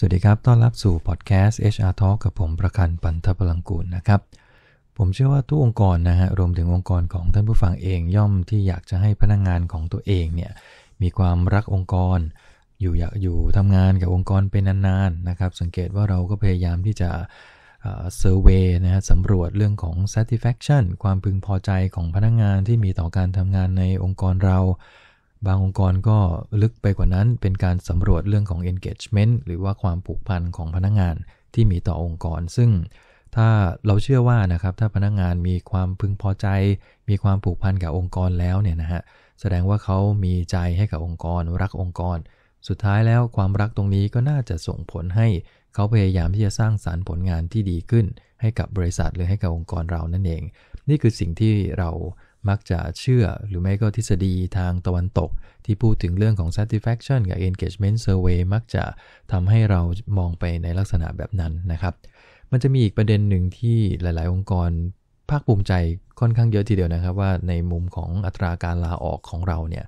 สวัสดีครับ ต้อนรับสู่พอดแคสต์ HR Talk กับผมประคันปันทพลังกูลนะครับ ผมเชื่อว่าทุกองค์กรนะฮะ รวมถึงองค์กรของท่านผู้ฟังเอง ย่อมที่อยากจะให้พนักงงานของตัวเองเนี่ยมีความรักองค์กร อยู่อยากอยู่ทำงานกับองค์กรเป็นนานๆนะครับ สังเกตว่าเราก็พยายามที่จะเซอร์เวยนะฮะสำรวจเรื่องของ satisfaction ความพึงพอใจของพนักงงานที่มีต่อการทำงานในองค์กรเราบางองค์กรก็ลึกไปกว่านั้นเป็นการสำรวจเรื่องของ engagement หรือว่าความผูกพันของพนักงานที่มีต่อองค์กร ซึ่ง ถ้าเราเชื่อว่านะครับถ้าพนักงานมีความพึงพอใจ มีความผูกพันกับองค์กรแล้วเนี่ยนะฮะแสดงว่าเขามีใจให้กับองค์กรรักองค์กร สุดท้ายแล้วความรักตรงนี้ก็น่าจะส่งผลให้ เขาพยายามที่จะสร้างสารรค์ผลงานที่ดีขึ้น ให้กับบริษัทหรือให้กับองค์กรเรานั่นเอง นี่คือสิ่งที่เรามักจะเชื่อ หรือไม่ก็ทฤษฎีทางตะวันตก ที่พูดถึงเรื่องของ satisfaction กับ engagement survey มักจะทำให้เรามองไปในลักษณะแบบนั้นนะครับ มันจะมีอีกประเด็นหนึ่งที่หลาย ๆ องค์กรภาคภูมิใจค่อนข้างเยอะทีเดียวนะครับว่าในมุมของอัตราการลาออกของเราเนี่ย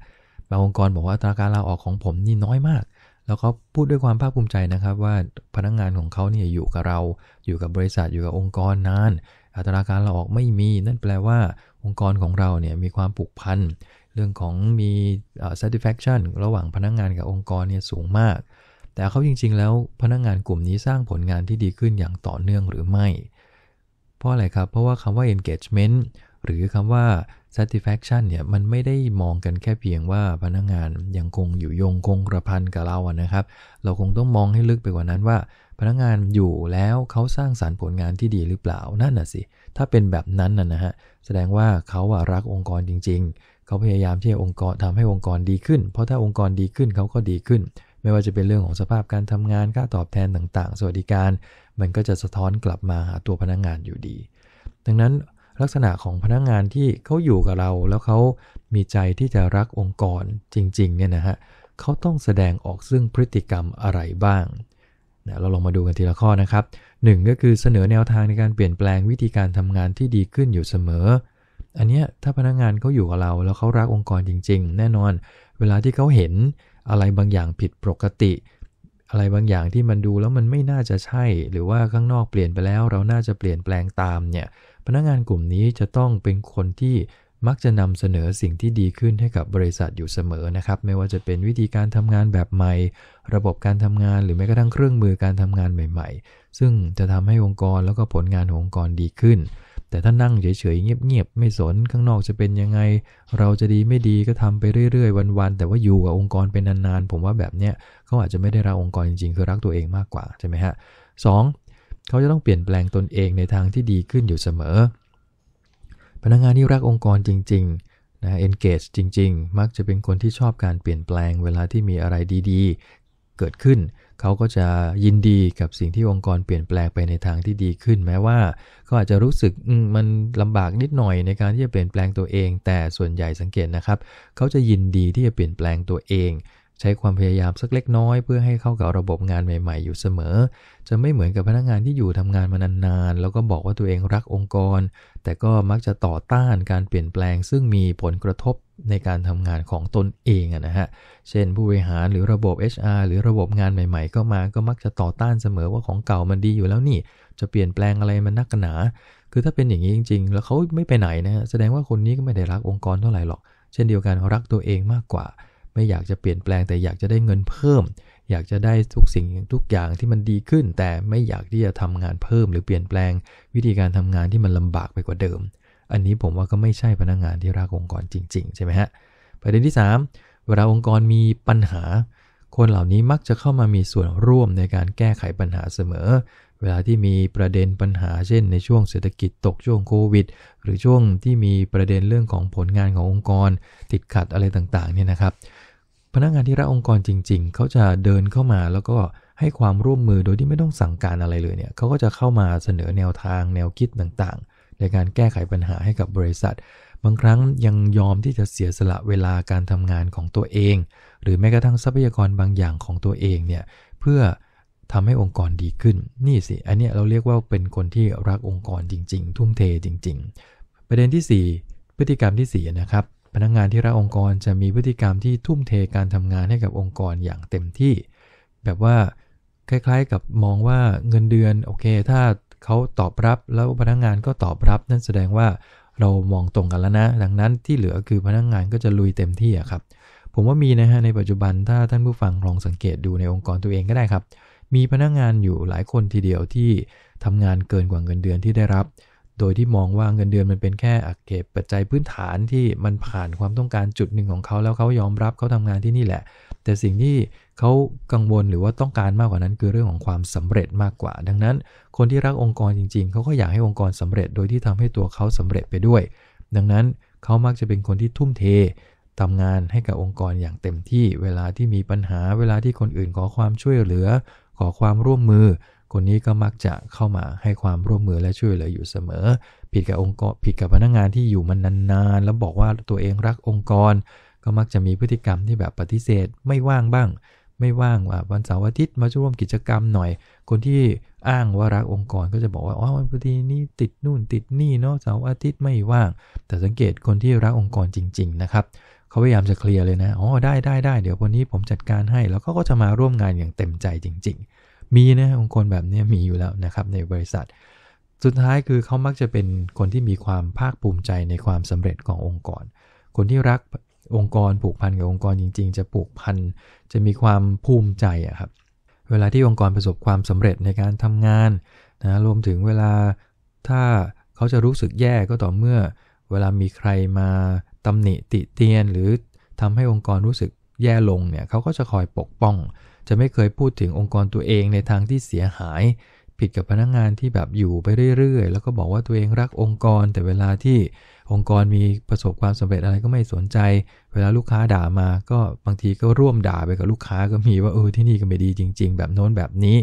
บางองค์กรบอกว่าอัตราการลาออกของผมนี่น้อยมาก แล้วเขาพูดด้วยความภาคภูมิใจนะครับ ว่าพนักงงานของเขาเนี่ยอยู่กับเราอยู่กับบริษัทอยู่กับองค์กรนานอัตราการลาออกไม่มีนั่นแปลว่าองค์กรของเราเนี่ยมีความผูกพันเรื่องของมี satisfaction ระหว่างพนักงงานกับองค์กรเนี่ยสูงมาก แต่เขาจริงๆ แล้วพนักงงานกลุ่มนี้สร้างผลงานที่ดีขึ้นอย่างต่อเนื่องหรือไม่ เพราะอะไรครับเพราะว่าคำว่า engagement หรือคำว่า satisfaction เนี่ยมันไม่ได้มองกันแค่เพียงว่าพนักงงานยังคงอยู่ยงคงกระพันกับเราอะนะครับ เราคงต้องมองให้ลึกไปกว่านั้นว่าพนักงานอยู่แล้วเขาสร้างสารรค์ผลงานที่ดีหรือเปล่า นั่นน่ะสิ ถ้าเป็นแบบนั้นน่ะนะฮะ แสดงว่าเขาอะรักองค์กรจริงๆ เขาพยายามที่จะองค์กรทำให้องค์กรดีขึ้น เพราะถ้าองค์กรดีขึ้นเขาก็ดีขึ้น ไม่ว่าจะเป็นเรื่องของสภาพการทำงานค่าตอบแทนต่างๆ สวัสดิการ มันก็จะสะท้อนกลับมา หาตัวพนักงานอยู่ดี ดังนั้นลักษณะของพนักงงานที่เขาอยู่กับเรา แล้วเขามีใจที่จะรักองค์กรจริง ๆเนี่ยนะฮะเขาต้องแสดงออกซึ่งพฤติกรรมอะไรบ้างเราลองมาดูกันทีละข้อนะครับ1ก็คือเสนอแนวทางในการเปลี่ยนแปลงวิธีการทำงานที่ดีขึ้นอยู่เสมอ อันนี้ถ้าพนักงงานเขาอยู่กับเรา แล้วเขารักองค์กรจริงๆ แน่นอน เวลาที่เขาเห็นอะไรบางอย่างผิดปกติ อะไรบางอย่างที่มันดูแล้วมันไม่น่าจะใช่ หรือว่าข้างนอกเปลี่ยนไปแล้ว เราน่าจะเปลี่ยนแปลงตามเนี่ย พนักงงานกลุ่มนี้จะต้องเป็นคนที่มักจะนำเสนอสิ่งที่ดีขึ้นให้กับบริษัทอยู่เสมอนะครับไม่ว่าจะเป็นวิธีการทำงานแบบใหม่ ระบบการทำงานหรือแม้กระทั่งเครื่องมือการทำงานใหม่ ๆ ซึ่งจะทำให้องค์กรแล้วก็ผลงานขององค์กรดีขึ้น แต่ถ้านั่งเฉยๆเงียบๆไม่สนข้างนอกจะเป็นยังไง เราจะดีไม่ดีก็ทำไปเรื่อยๆ วันๆแต่ว่าอยู่กับองค์กรเป็นนานๆผมว่าแบบเนี้ยเขาอาจจะไม่ได้รักองค์กรจริงๆคือรักตัวเองมากกว่าใช่ไหมฮะสเขาจะต้องเปลี่ยนแปลงตนเองในทางที่ดีขึ้นอยู่เสมอพนักงานที่รักองค์กรจริงๆนะ engage จริงๆ มักจะเป็นคนที่ชอบการเปลี่ยนแปลงเวลาที่มีอะไรดีๆเกิดขึ้น เขาก็จะยินดีกับสิ่งที่องค์กรเปลี่ยนแปลงไปในทางที่ดีขึ้น แม้ว่าเขาอาจจะรู้สึกมันลำบากนิดหน่อยในการที่จะเปลี่ยนแปลงตัวเอง แต่ส่วนใหญ่สังเกตนะครับเขาจะยินดีที่จะเปลี่ยนแปลงตัวเองใช้ความพยายามสักเล็กน้อย เพื่อให้เข้ากับระบบงานใหม่ๆ อยู่เสมอ จะไม่เหมือนกับพนักงานที่อยู่ทำงานมานานๆ แล้วก็บอกว่าตัวเองรักองค์กร แต่ก็มักจะต่อต้านการเปลี่ยนแปลง ซึ่งมีผลกระทบในการทำงานของตนเองนะฮะเช่นผู้บริหารหรือระบบ HR หรือระบบงานใหม่ๆก็มา ก็มักจะต่อต้านเสมอว่าของเก่ามันดีอยู่แล้วนี่ จะเปลี่ยนแปลงอะไรมันนักหนาคือถ้าเป็นอย่างนี้จริงๆแล้วเขาไม่ไปไหนนะฮะแสดงว่าคนนี้ก็ไม่ได้รักองค์กรเท่าไหร่หรอก เช่นเดียวกันรักตัวเองมากกว่าไม่อยากจะเปลี่ยนแปลง แต่อยากจะได้เงินเพิ่ม อยากจะได้ทุกสิ่งทุกอย่างที่มันดีขึ้น แต่ไม่อยากที่จะทำงานเพิ่มหรือเปลี่ยนแปลง วิธีการทำงานที่มันลำบากไปกว่าเดิม อันนี้ผมว่าก็ไม่ใช่พนักงงานที่รักองค์กรจริงๆใช่ไหมฮะประเด็นที่3เวลาองค์กรมีปัญหา คนเหล่านี้มักจะเข้ามามีส่วนร่วมในการแก้ไขปัญหาเสมอ เวลาที่มีประเด็นปัญหาเช่นในช่วงเศรษฐกิจตกช่วงโควิด หรือช่วงที่มีประเด็นเรื่องของผลงานขององค์กร ติดขัดอะไรต่างๆ เนี่ยนะครับพนักงานที่รักองค์กรจริงๆ เขาจะเดินเข้ามาแล้วก็ให้ความร่วมมือโดยที่ไม่ต้องสั่งการอะไรเลยเนี่ย เขาก็จะเข้ามาเสนอแนวทางแนวคิดต่างๆ ในการแก้ไขปัญหาให้กับบริษัท บางครั้งยังยอมที่จะเสียสละเวลาการทำงานของตัวเองหรือแม้กระทั่งทรัพยากรบางอย่างของตัวเองเนี่ยเพื่อทำให้องค์กรดีขึ้น นี่สิอันนี้เราเรียกว่าเป็นคนที่รักองค์กรจริง ๆ ทุ่มเทจริง ๆ ประเด็นที่4พฤติกรรมที่ 4 นะครับพนักงงานที่รักองค์กรจะมีพฤติกรรมที่ทุ่มเทการทำงานให้กับองค์กรอย่างเต็มที่ แบบว่า คล้าย ๆ กับมองว่าเงินเดือนโอเค ถ้าเขาตอบรับแล้วพนักงงานก็ตอบรับ นั่นแสดงว่าเรามองตรงกัน แล้วนะ ดังนั้นที่เหลือคือพนักงงานก็จะลุยเต็มที่ครับ ผมว่ามีนะฮะในปัจจุบันถ้าท่านผู้ฟังลองสังเกตดูในองค์กรตัวเองก็ได้ครับ มีพนักงงานอยู่หลายคนทีเดียวที่ทำงานเกินกว่าเงินเดือนที่ได้รับโดยที่มองว่าเงินเดือนมันเป็นแค่อักเก็บปัจจัยพื้นฐานที่มันผ่านความต้องการจุดหนึ่งของเขาแล้วเขายอมรับเขาทำงานที่นี่แหละ แต่สิ่งที่เขากังวลหรือว่าต้องการมากกว่านั้นคือเรื่องของความสำเร็จมากกว่า ดังนั้นคนที่รักองค์กรจริงๆ เขาก็อยากให้องค์กรสำเร็จโดยที่ทำให้ตัวเขาสำเร็จไปด้วย ดังนั้นเขามักจะเป็นคนที่ทุ่มเททำงานให้กับองค์กรอย่างเต็มที่ เวลาที่มีปัญหาเวลาที่คนอื่นขอความช่วยเหลือขอความร่วมมือคนนี้ก็มักจะเข้ามาให้ความร่วมมือและช่วยเหลืออยู่เสมอ ผิดกับองค์กรผิดกับพนักงงานที่อยู่มันนานๆ แล้วบอกว่าตัวเองรักองค์กร ก็มักจะมีพฤติกรรมที่แบบปฏิเสธไม่ว่างบ้าง ไม่ว่างว่าวันเสาร์อาทิตย์มาร่วมกิจกรรมหน่อย คนที่อ้างว่ารักองค์กรก็จะบอกว่าอ๋อพอดีนี่ติดนู่นติดนี่เนาะเสาร์อาทิตย์ไม่ว่าง แต่สังเกตคนที่รักองค์กรจริง ๆนะครับ เขาพยายามจะเคลียร์เลยนะอ๋อได้ได้ได้เดี๋ยววันนี้ผมจัดการให้แล้วก็จะมาร่วมงานอย่างเต็มใจจริง ๆมีนะองค์กรแบบนี้มีอยู่แล้วนะครับในบริษัท สุดท้ายคือเขามักจะเป็นคนที่มีความภาคภูมิใจในความสำเร็จขององค์กร คนที่รักองค์กรผูกพันกับองค์กรจริงๆ จะผูกพันจะมีความภูมิใจอะครับเวลาที่องค์กรประสบความสำเร็จในการทำงานนะรวมถึงเวลาถ้าเขาจะรู้สึกแย่ก็ต่อเมื่อ เวลามีใครมาตำหนิติเตียน หรือทำให้องค์กรรู้สึกแย่ลงเนี่ยเขาก็จะคอยปกป้องจะไม่เคยพูดถึงองค์กรตัวเองในทางที่เสียหาย ผิดกับพนักงงานที่แบบอยู่ไปเรื่อยๆ แล้วก็บอกว่าตัวเองรักองค์กร แต่เวลาที่องค์กรมีประสบความสำเร็จอะไรก็ไม่สนใจ เวลาลูกค้าด่ามาก็บางทีก็ร่วมด่าไปกับลูกค้าก็มีว่าเออที่นี่ก็ไม่ดีจริง ๆ แบบโน้นแบบนี้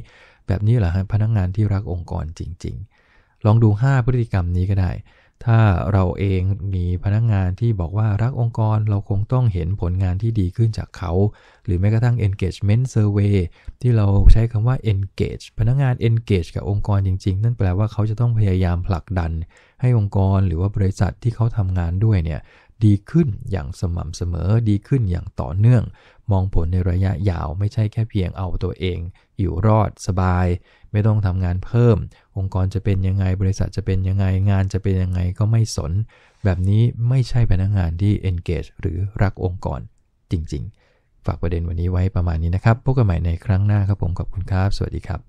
แบบนี้เหรอฮะพนักงงานที่รักองค์กรจริง ๆ ลองดู5พฤติกรรมนี้ก็ได้ถ้าเราเองมีพนักงงานที่บอกว่ารักองค์กรเราคงต้องเห็นผลงานที่ดีขึ้นจากเขา หรือแม้กระทั่ง engagement survey ที่เราใช้คำว่า engage พนักงงาน engage กับองค์กรจริงๆ นั่นแปลว่าเขาจะต้องพยายามผลักดัน ให้องค์กรหรือว่าบริษัทที่เขาทำงานด้วยเนี่ยดีขึ้นอย่างสม่ำเสมอดีขึ้นอย่างต่อเนื่องมองผลในระยะยาวไม่ใช่แค่เพียงเอาตัวเอง อยู่รอดสบาย ไม่ต้องทำงานเพิ่ม องค์กรจะเป็นยังไงบริษัทจะเป็นยังไงงานจะเป็นยังไงก็ไม่สน แบบนี้ไม่ใช่พนักงงานที่ engage หรือรักองค์กรจริงๆ ฝากประเด็นวันนี้ไว้ประมาณนี้นะครับพบกันใหม่ในครั้งหน้าครับผมขอบคุณครับสวัสดีครับ